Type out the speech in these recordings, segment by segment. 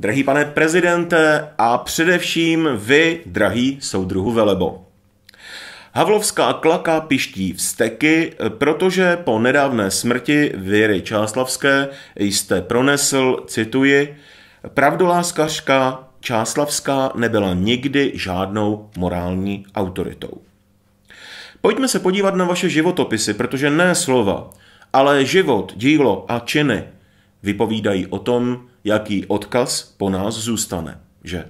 Drahý pane prezidente a především vy, drahý soudruhu Velebo. Havlovská klaka piští vsteky, protože po nedávné smrti Věry Čáslavské jste pronesl, cituji, pravdoláskařka Čáslavská nebyla nikdy žádnou morální autoritou. Pojďme se podívat na vaše životopisy, protože ne slova, ale život, dílo a činy vypovídají o tom, jaký odkaz po nás zůstane, že?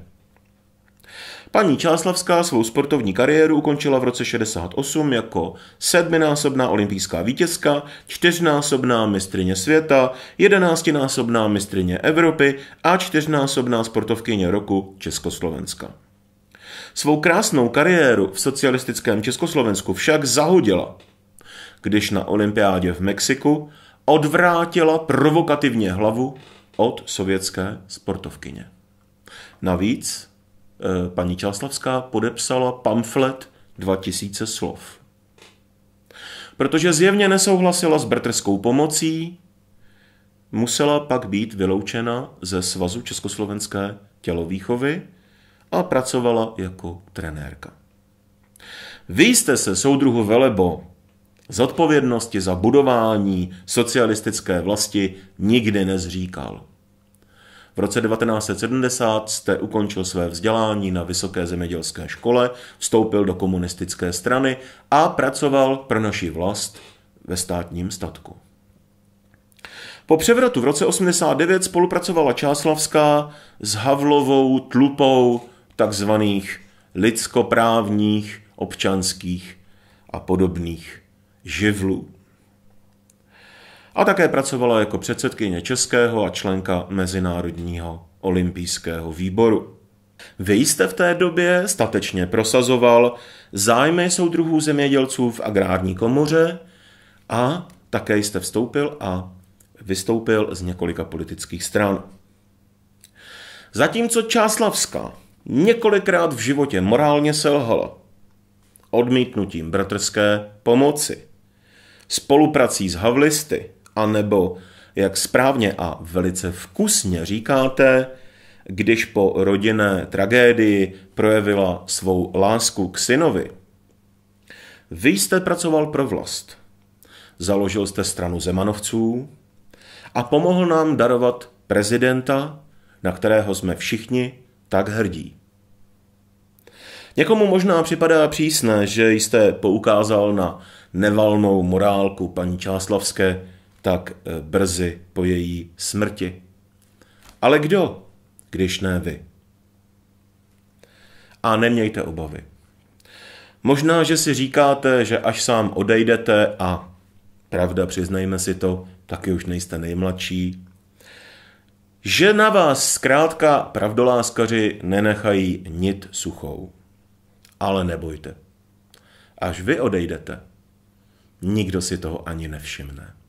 Paní Čáslavská svou sportovní kariéru ukončila v roce 68 jako sedminásobná olympijská vítězka, čtyřnásobná mistrině světa, jedenáctinásobná mistrině Evropy a čtyřnásobná sportovkyně roku Československa. Svou krásnou kariéru v socialistickém Československu však zahodila, když na olympiádě v Mexiku odvrátila provokativně hlavu od sovětské sportovkyně. Navíc eh, paní Čáslavská podepsala pamflet 2000 slov. Protože zjevně nesouhlasila s brterskou pomocí, musela pak být vyloučena ze Svazu Československé tělovýchovy a pracovala jako trenérka. Vy jste se, soudruhu Velebo, z odpovědnosti za budování socialistické vlasti nikdy nezříkal. V roce 1970 jste ukončil své vzdělání na Vysoké zemědělské škole, vstoupil do komunistické strany a pracoval pro naši vlast ve státním statku. Po převratu v roce 89 spolupracovala Čáslavská s Havlovou tlupou takzvaných lidskoprávních, občanských a podobných živlů a také pracovala jako předsedkyně Českého a členka Mezinárodního olympijského výboru. Vy jste v té době statečně prosazoval zájmy soudruhů zemědělců v agrární komoře a také jste vstoupil a vystoupil z několika politických stran. Zatímco Čáslavská několikrát v životě morálně selhala odmítnutím bratrské pomoci, spoluprací s havlisty anebo jak správně a velice vkusně říkáte, když po rodinné tragédii projevila svou lásku k synovi. Vy jste pracoval pro vlast. Založil jste stranu Zemanovců a pomohl nám darovat prezidenta, na kterého jsme všichni tak hrdí. Někomu možná připadá přísné, že jste poukázal na nevalnou morálku paní Čáslavské, tak eh, brzy po její smrti. Ale kdo, když ne vy? A nemějte obavy. Možná, že si říkáte, že až sám odejdete a pravda, přiznejme si to, taky už nejste nejmladší, že na vás zkrátka pravdoláskaři nenechají nit suchou. Ale nebojte. Až vy odejdete, nikdo si toho ani nevšimne.